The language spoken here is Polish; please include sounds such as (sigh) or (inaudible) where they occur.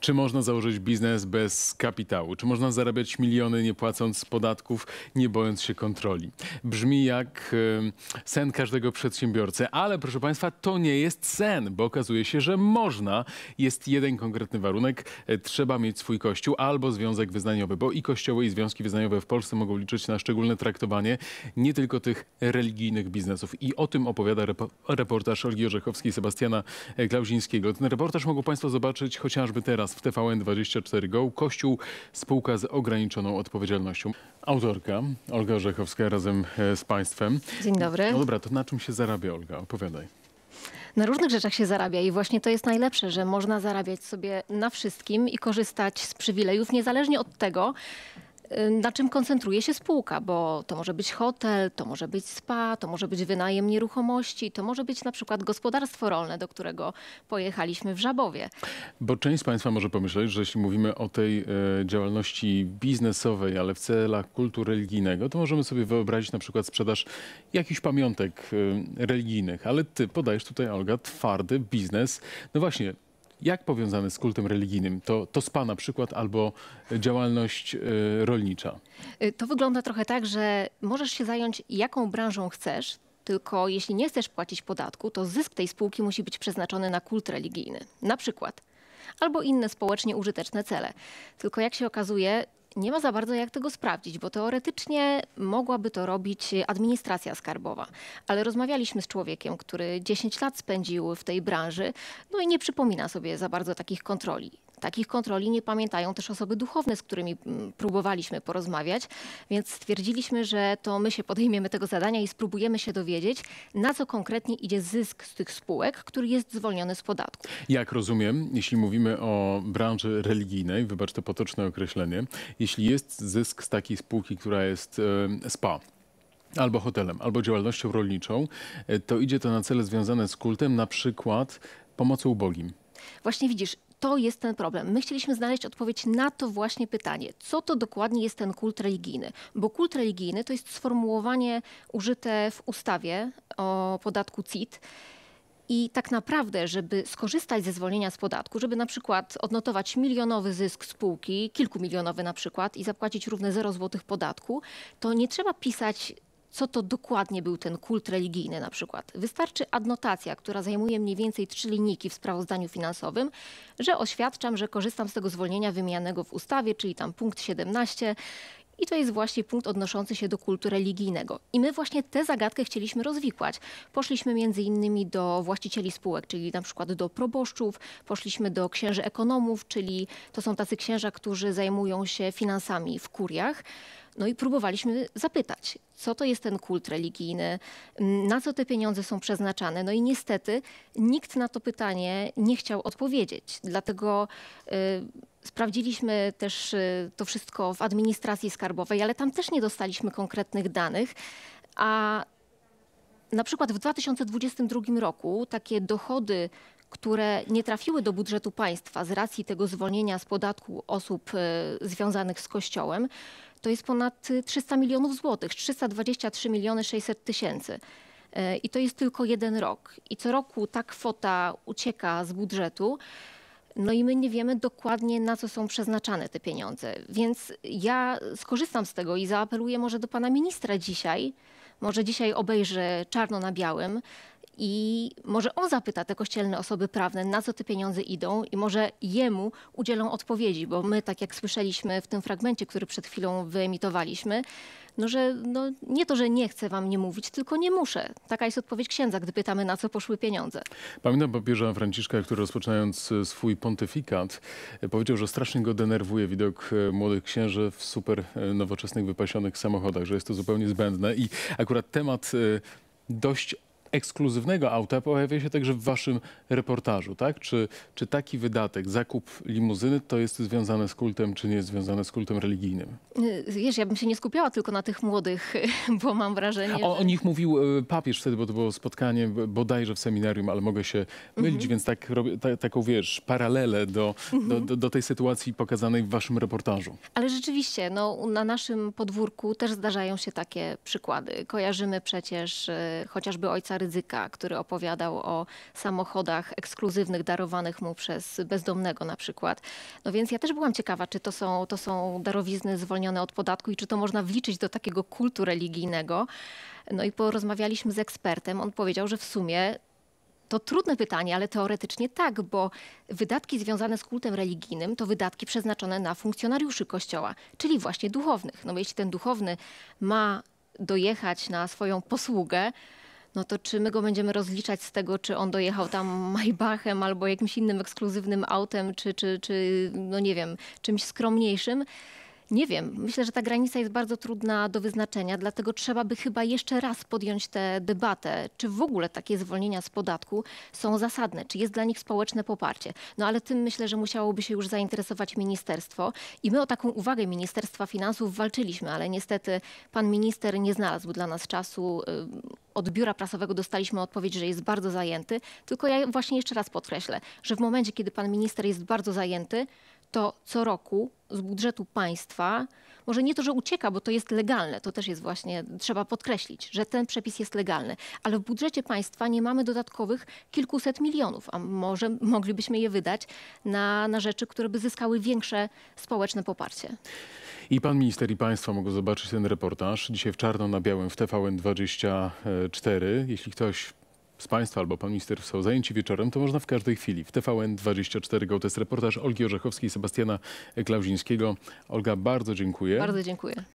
Czy można założyć biznes bez kapitału? Czy można zarabiać miliony nie płacąc podatków, nie bojąc się kontroli? Brzmi jak sen każdego przedsiębiorcy, ale proszę Państwa, to nie jest sen, bo okazuje się, że można. Jest jeden konkretny warunek. E, trzeba mieć swój kościół albo związek wyznaniowy, bo i kościoły, i związki wyznaniowe w Polsce mogą liczyć na szczególne traktowanie nie tylko tych religijnych biznesów. I o tym opowiada reportaż Olgi Orzechowskiej i Sebastiana e, Klauzińskiego. Ten reportaż mogą Państwo zobaczyć chociażby teraz w TVN24 GO Kościół spółka z ograniczoną odpowiedzialnością. Autorka Olga Orzechowska razem e, z Państwem. Dzień dobry. No dobra, to na czym się zarabia Olga? Opowiadaj. Na różnych rzeczach się zarabia i właśnie to jest najlepsze, że można zarabiać sobie na wszystkim i korzystać z przywilejów niezależnie od tego, Y, na czym koncentruje się spółka, bo to może być hotel, to może być spa, to może być wynajem nieruchomości, to może być na przykład gospodarstwo rolne, do którego pojechaliśmy w Żabowie. Bo część z Państwa może pomyśleć, że jeśli mówimy o tej e, działalności biznesowej, ale w celach kultu religijnego, to możemy sobie wyobrazić na przykład sprzedaż jakichś pamiątek e, religijnych, ale Ty podajesz tutaj, Olga, twardy biznes. No właśnie, jak powiązany z kultem religijnym? To, to z Pana przykład albo działalność e, rolnicza? E, to wygląda trochę tak, że możesz się zająć jaką branżą chcesz, tylko jeśli nie chcesz płacić podatku, to zysk tej spółki musi być przeznaczony na kult religijny. Na przykład albo inne społecznie użyteczne cele. Tylko jak się okazuje, nie ma za bardzo jak tego sprawdzić, bo teoretycznie mogłaby to robić administracja skarbowa. Ale rozmawialiśmy z człowiekiem, który 10 lat spędził w tej branży, no i nie przypomina sobie za bardzo takich kontroli. Takich kontroli nie pamiętają też osoby duchowne, z którymi mm, próbowaliśmy porozmawiać, więc stwierdziliśmy, że to my się podejmiemy tego zadania i spróbujemy się dowiedzieć, na co konkretnie idzie zysk z tych spółek, który jest zwolniony z podatku. Jak rozumiem, jeśli mówimy o branży religijnej, wybacz to potoczne określenie, jeśli jest zysk z takiej spółki, która jest e, spa, albo hotelem, albo działalnością rolniczą, e, to idzie to na cele związane z kultem, na przykład pomocą ubogim. Właśnie widzisz, to jest ten problem. My chcieliśmy znaleźć odpowiedź na to właśnie pytanie, co to dokładnie jest ten kult religijny, bo kult religijny to jest sformułowanie użyte w ustawie o podatku CIT. I tak naprawdę, żeby skorzystać ze zwolnienia z podatku, żeby na przykład odnotować milionowy zysk spółki, kilkumilionowy na przykład, i zapłacić równe 0 złotych podatku, to nie trzeba pisać co to dokładnie był ten kult religijny na przykład. Wystarczy adnotacja, która zajmuje mniej więcej trzy linijki w sprawozdaniu finansowym, że oświadczam, że korzystam z tego zwolnienia wymienianego w ustawie, czyli tam punkt 17 i to jest właśnie punkt odnoszący się do kultu religijnego. I my właśnie tę zagadkę chcieliśmy rozwikłać. Poszliśmy między innymi do właścicieli spółek, czyli na przykład do proboszczów, poszliśmy do księży ekonomów, czyli to są tacy księża, którzy zajmują się finansami w kuriach. No i próbowaliśmy zapytać, co to jest ten kult religijny, na co te pieniądze są przeznaczane. No i niestety nikt na to pytanie nie chciał odpowiedzieć. Dlatego y, sprawdziliśmy też y, to wszystko w administracji skarbowej, ale tam też nie dostaliśmy konkretnych danych. A na przykład w 2022 roku takie dochody które nie trafiły do budżetu państwa z racji tego zwolnienia z podatku osób e, związanych z Kościołem, to jest ponad 300 milionów złotych, 323 miliony 600 tysięcy. E, I to jest tylko jeden rok. I co roku ta kwota ucieka z budżetu. No i my nie wiemy dokładnie, na co są przeznaczane te pieniądze. Więc ja skorzystam z tego i zaapeluję może do pana ministra dzisiaj. Może dzisiaj obejrzy czarno na białym, i może on zapyta te kościelne osoby prawne, na co te pieniądze idą i może jemu udzielą odpowiedzi, bo my, tak jak słyszeliśmy w tym fragmencie, który przed chwilą wyemitowaliśmy, no że no, nie to, że nie chcę wam nie mówić, tylko nie muszę. Taka jest odpowiedź księdza, gdy pytamy, na co poszły pieniądze. Pamiętam papieża Franciszka, który rozpoczynając e, swój pontyfikat e, powiedział, że strasznie go denerwuje widok e, młodych księży w super nowoczesnych, wypasionych samochodach, że jest to zupełnie zbędne i akurat temat dość ekskluzywnego auta pojawia się także w waszym reportażu, tak? Czy, czy taki wydatek, zakup limuzyny, to jest związane z kultem, czy nie jest związane z kultem religijnym? Y, wiesz, ja bym się nie skupiała tylko na tych młodych, (laughs) bo mam wrażenie... O, że... o nich mówił y, papież wtedy, bo to było spotkanie bodajże w seminarium, ale mogę się mylić, mhm. więc tak, robię, ta, taką, wiesz, paralelę do, mhm. do, do tej sytuacji pokazanej w waszym reportażu. Ale rzeczywiście, no, na naszym podwórku też zdarzają się takie przykłady. Kojarzymy przecież y, chociażby ojca Ryzyka, Rydzyka, który opowiadał o samochodach ekskluzywnych darowanych mu przez bezdomnego na przykład. No więc ja też byłam ciekawa, czy to są, to są darowizny zwolnione od podatku i czy to można wliczyć do takiego kultu religijnego. No i porozmawialiśmy z ekspertem. On powiedział, że w sumie to trudne pytanie, ale teoretycznie tak, bo wydatki związane z kultem religijnym to wydatki przeznaczone na funkcjonariuszy Kościoła, czyli właśnie duchownych. No jeśli ten duchowny ma dojechać na swoją posługę, no to czy my go będziemy rozliczać z tego, czy on dojechał tam Maybachem albo jakimś innym ekskluzywnym autem, czy, czy, czy no nie wiem, czymś skromniejszym? Nie wiem. Myślę, że ta granica jest bardzo trudna do wyznaczenia, dlatego trzeba by chyba jeszcze raz podjąć tę debatę, czy w ogóle takie zwolnienia z podatku są zasadne, czy jest dla nich społeczne poparcie. No ale tym myślę, że musiałoby się już zainteresować ministerstwo i my o taką uwagę Ministerstwa Finansów walczyliśmy, ale niestety pan minister nie znalazł dla nas czasu. Y, od biura prasowego dostaliśmy odpowiedź, że jest bardzo zajęty. Tylko ja właśnie jeszcze raz podkreślę, że w momencie, kiedy pan minister jest bardzo zajęty, to co roku z budżetu państwa, może nie to, że ucieka, bo to jest legalne, to też jest właśnie, trzeba podkreślić, że ten przepis jest legalny, ale w budżecie państwa nie mamy dodatkowych kilkuset milionów, a może moglibyśmy je wydać na, na rzeczy, które by zyskały większe społeczne poparcie. I pan minister i państwo mogą zobaczyć ten reportaż dzisiaj w czarno na białym w TVN24. Jeśli ktoś z Państwa albo Pan Minister są zajęci wieczorem, to można w każdej chwili. W TVN24 GO to jest reportaż Olgi Orzechowskiej i Sebastiana Klauzińskiego. Olga, bardzo dziękuję. Bardzo dziękuję.